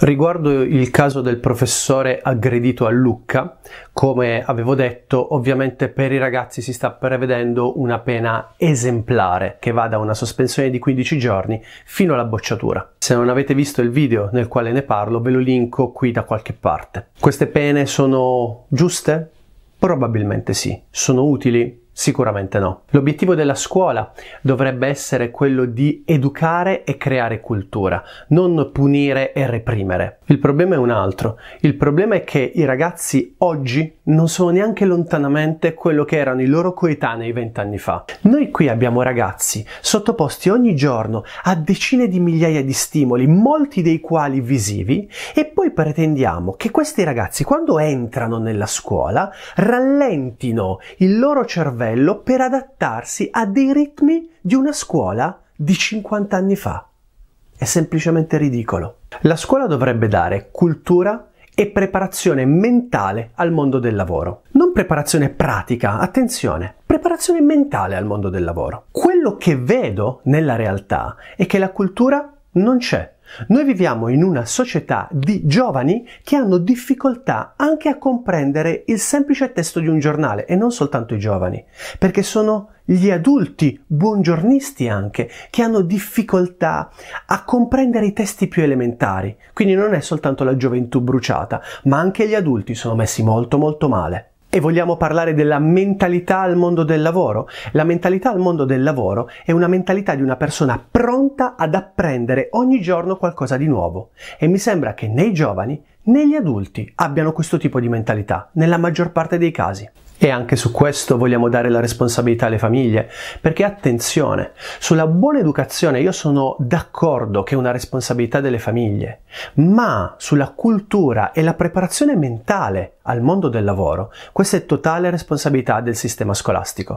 Riguardo il caso del professore aggredito a Lucca, come avevo detto, ovviamente per i ragazzi si sta prevedendo una pena esemplare che va da una sospensione di 15 giorni fino alla bocciatura. Se non avete visto il video nel quale ne parlo, ve lo linko qui da qualche parte. Queste pene sono giuste? Probabilmente sì. Sono utili? Sicuramente no. L'obiettivo della scuola dovrebbe essere quello di educare e creare cultura, non punire e reprimere. Il problema è un altro. Il problema è che i ragazzi oggi non sono neanche lontanamente quello che erano i loro coetanei vent'anni fa. Noi qui abbiamo ragazzi sottoposti ogni giorno a decine di migliaia di stimoli, molti dei quali visivi, e poi pretendiamo che questi ragazzi, quando entrano nella scuola, rallentino il loro cervello cervello per adattarsi a dei ritmi di una scuola di 50 anni fa. È semplicemente ridicolo. La scuola dovrebbe dare cultura e preparazione mentale al mondo del lavoro. Non preparazione pratica, attenzione, preparazione mentale al mondo del lavoro. Quello che vedo nella realtà è che la cultura non c'è. Noi viviamo in una società di giovani che hanno difficoltà anche a comprendere il semplice testo di un giornale e non soltanto i giovani, perché sono gli adulti, buongiornisti anche, che hanno difficoltà a comprendere i testi più elementari. Quindi non è soltanto la gioventù bruciata, ma anche gli adulti sono messi molto molto male e vogliamo parlare della mentalità al mondo del lavoro. La mentalità al mondo del lavoro è una mentalità di una persona pronta ad apprendere ogni giorno qualcosa di nuovo e mi sembra che nei giovani negli adulti abbiano questo tipo di mentalità, nella maggior parte dei casi. E anche su questo vogliamo dare la responsabilità alle famiglie, perché attenzione, sulla buona educazione io sono d'accordo che è una responsabilità delle famiglie, ma sulla cultura e la preparazione mentale al mondo del lavoro, questa è totale responsabilità del sistema scolastico.